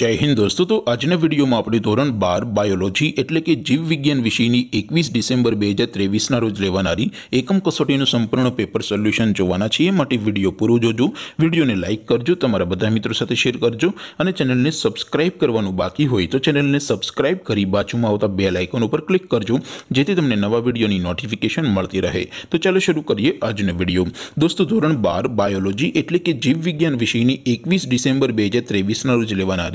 जय हिंद दोस्तों तो आज ने वीडियो म आपड़े ધોરણ 12 बायोलॉजी એટલે કે જીવ વિજ્ઞાન વિષયની 21 ડિસેમ્બર 2023 ના રોજ લેવાણારી એકમ કસોટી નું સંપૂર્ણ પેપર સોલ્યુશન જોવાના છે માટે વિડિયો પૂરું જોજો વિડિયોને લાઈક કરજો તમારા બધા મિત્રો સાથે શેર કરજો અને ચેનલ ને સબ્સ્ક્રાઇબ કરવાનું બાકી હોય તો ચેનલ ને સબ્સ્ક્રાઇબ કરી બાજુમાં આવતા બેલ આઇકન ઉપર ક્લિક કરજો જેથી તમને નવા વિડિયોની નોટિફિકેશન મળતી રહે તો ચાલો શરૂ કરીએ આજ ને વિડિયો दोस्तों ધોરણ 12 बायोलॉजी એટલે કે જીવ વિજ્ઞાન વિષયની 21 ડિસેમ્બર 2023 ના રોજ લેવાણારી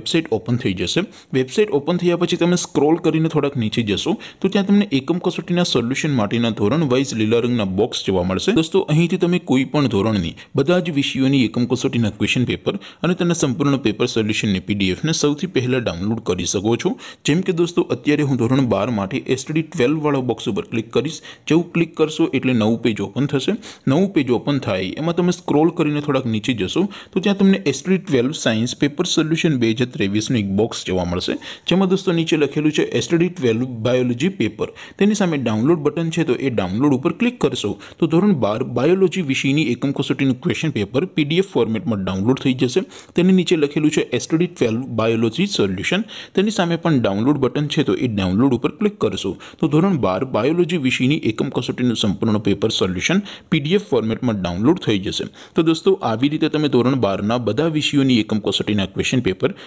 વેબસાઇટ ઓપન થઈ જશે વેબસાઇટ ઓપન થયા પછી તમે સ્ક્રોલ કરીને થોડક નીચે જશો તો ત્યાં તમને એકમ કસોટીના સોલ્યુશન માટીના ધોરણ વાઇસ લીલરંગના બોક્સ જોવા મળશે દોસ્તો અહીંથી તમે કોઈ પણ ધોરણની બધા જ વિષયોની એકમ કસોટીના ક્વેશ્ચન પેપર અને તેના સંપૂર્ણ પેપર સોલ્યુશન ને પીડીએફ માં સૌથી પહેલા ડાઉનલોડ કરી શકો છો જેમ કે દોસ્તો અત્યારે હું ધોરણ 12 માંથી STD 12 વાળો બોક્સ ઉપર ક્લિક કરશો જેવું ક્લિક કરશો એટલે નવું પેજ ઓપન થશે નવું પેજ ઓપન થાય એમાં તમે સ્ક્રોલ કરીને થોડક નીચે જશો તો ત્યાં તમને STD 12 સાયન્સ પેપર સોલ્યુશન બે જે 23 નો એક બોક્સ જોવા મળશે જેમ કે દોસ્તો નીચે લખેલું છે STD 12 बायोलॉजी પેપર તેની સામે ડાઉનલોડ બટન છે તો એ ડાઉનલોડ ઉપર ક્લિક કરશો તો ધોરણ 12 बायोलॉजी વિષયની એકમ 66 ની ક્વેશ્ચન પેપર PDF ફોર્મેટમાં ડાઉનલોડ થઈ જશે તેની નીચે લખેલું છે STD 12 बायोलॉजी સોલ્યુશન તેની સામે પણ ડાઉનલોડ બટન છે તો એ ડાઉનલોડ ઉપર ક્લિક કરશો તો ધોરણ 12 बायोलॉजी વિષયની એકમ 66 નું સંપૂર્ણ પેપર સોલ્યુશન PDF ફોર્મેટમાં ડાઉનલોડ થઈ જશે તો દોસ્તો આબી રીતે તમે ધોરણ 12 ના બધા વિષયોની એકમ 66 ના ક્વેશ્ચન પેપર